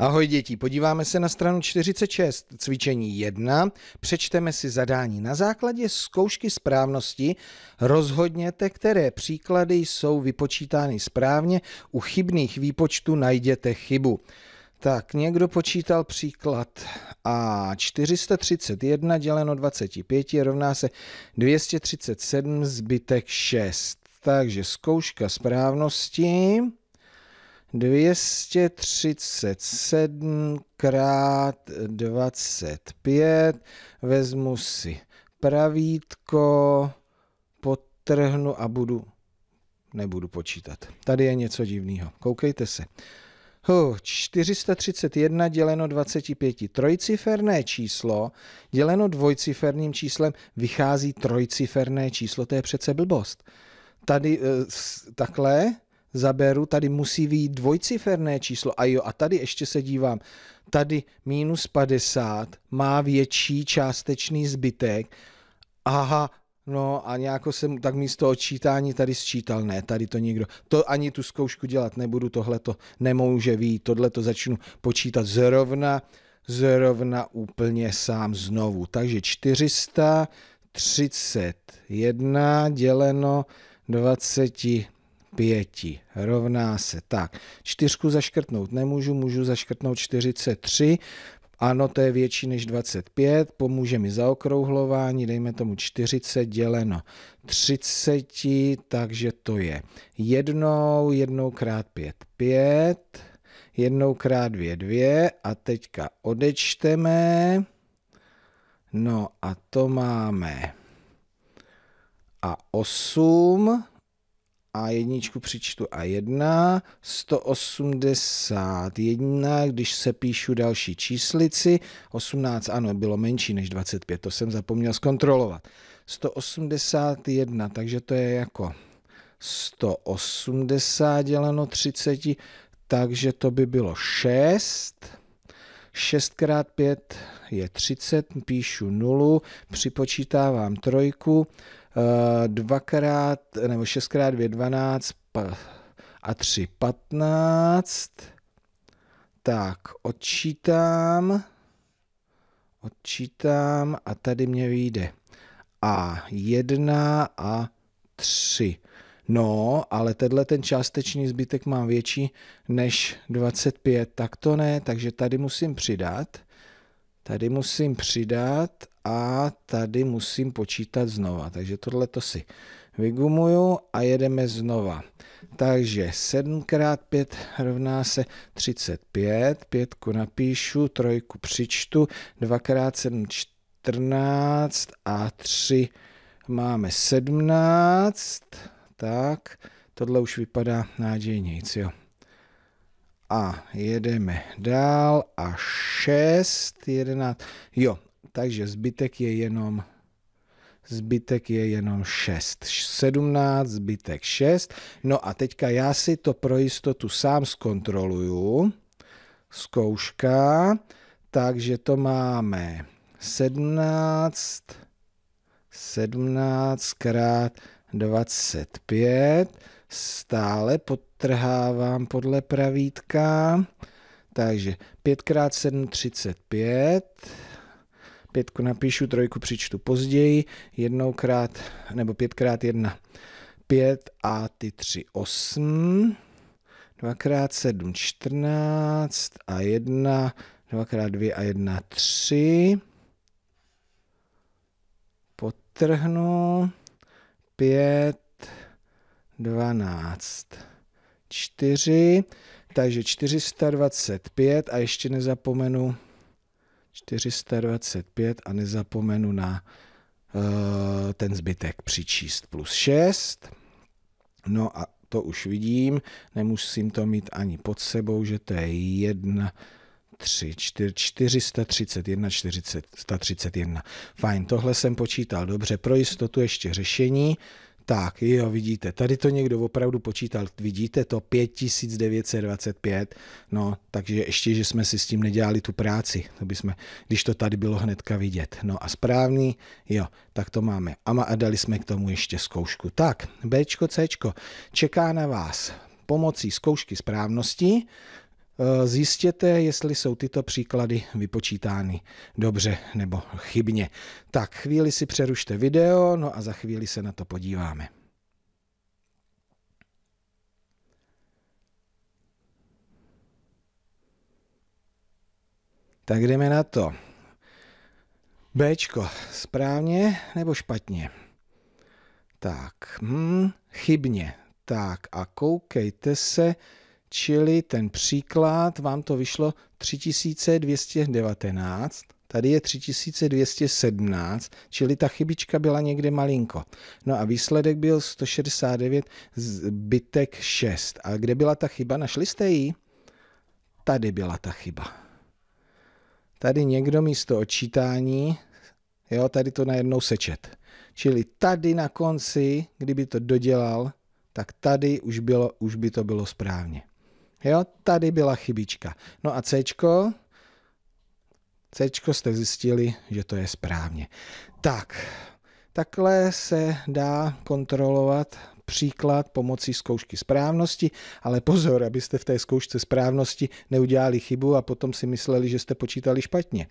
Ahoj děti, podíváme se na stranu 46, cvičení 1, přečteme si zadání. Na základě zkoušky správnosti rozhodněte, které příklady jsou vypočítány správně, u chybných výpočtů najděte chybu. Tak, někdo počítal příklad a 431 děleno 25 je rovná se 237 zbytek 6. Takže zkouška správnosti. 237 krát 25, vezmu si pravítko, potrhnu a budu, nebudu počítat. Tady je něco divného, koukejte se. 431 děleno 25. Trojciferné číslo děleno dvojciferným číslem vychází trojciferné číslo, to je přece blbost. Tady eh, takhle zaberu, tady musí výjít dvojciferné číslo. A jo, a tady ještě se dívám. Tady minus 50 má větší částečný zbytek. Aha, No a nějako jsem tak místo odčítání tady sčítal, ne, tady to nikdo, to ani tu zkoušku dělat nebudu, tohle to nemůže výjít, tohle to začnu počítat zrovna, zrovna úplně sám znovu. Takže 431 děleno 20 pěti rovná se tak. Čtyřku zaškrtnout nemůžu, můžu zaškrtnout 43, ano, to je větší než 25, pomůže mi zaokrouhlování, dejme tomu 40 děleno 30, takže to je jednou, jednou krát 5, 5, jednou krát 2, 2 a teďka odečteme, no a to máme a 8, a jedničku přičtu a jedna, 181, když se píšu další číslici, 18, ano, bylo menší než 25, to jsem zapomněl zkontrolovat. 181, takže to je jako 180 děleno 30, takže to by bylo 6. 6 x 5 je 30, píšu 0, připočítávám trojku, Eh, dvakrát, nebo šestkrát dvě dvanáct a tři patnáct. Tak, odčítám, odčítám a tady mě vyjde a jedna a tři. No, ale tenhle ten částečný zbytek mám větší než 25, tak to ne, takže tady musím přidat tady musím přidat a tady musím počítat znova. Takže tohle to si vygumuju a jedeme znova. Takže 7 x 5 rovná se 35, pětku napíšu, trojku přičtu, 2 x 7 14 a 3 máme 17, tak tohle už vypadá nádějnějc, jo a jedeme dál a 6, 11, jo, takže zbytek je jenom zbytek je jenom 6. 17, zbytek 6. No a teďka já si to pro jistotu sám zkontroluju. Zkouška. Takže to máme 17, 17 krát 25 stále potrhávám podle pravítka. Takže 5 x 7, 35. Pětku napíšu, trojku přičtu později, jednoukrát, nebo pětkrát jedna, pět a ty tři osm, dvakrát sedm, čtrnáct a jedna, dvakrát 2 a jedna, tři, potrhnu, pět 12, 4, takže 425 a ještě nezapomenu 425 a nezapomenu na uh, ten zbytek přičíst plus 6. No a to už vidím, nemusím to mít ani pod sebou, že to je 1, 3, 4, 431, 431. Fajn, tohle jsem počítal dobře. Pro jistotu ještě řešení. Tak, jo, vidíte, tady to někdo opravdu počítal, vidíte to, 5925, no, takže ještě, že jsme si s tím nedělali tu práci, to by jsme, když to tady bylo hnedka vidět. No a správný, jo, tak to máme. A dali jsme k tomu ještě zkoušku. Tak, Bčko, Cčko, čeká na vás pomocí zkoušky správnosti Eh, zjistěte, jestli jsou tyto příklady vypočítány dobře nebo chybně. Tak chvíli si přerušte video, no a za chvíli se na to podíváme. Tak jdeme na to. Bčko, správně nebo špatně? Tak, hm, chybně. Tak a koukejte se, čili ten příklad vám to vyšlo 3219, tady je 3217, čili ta chybička byla někde malinko. No a výsledek byl 169 zbytek 6. A kde byla ta chyba? Našli jste ji? Tady byla ta chyba. Tady někdo místo odčítání, jo, tady to najednou sečet. Čili tady na konci, kdyby to dodělal, tak tady už, bylo, už by to bylo správně. Jo, tady byla chybička. No a C, C jste zjistili, že to je správně. Tak, takhle se dá kontrolovat příklad pomocí zkoušky správnosti, ale pozor, abyste v té zkoušce správnosti neudělali chybu a potom si mysleli, že jste počítali špatně.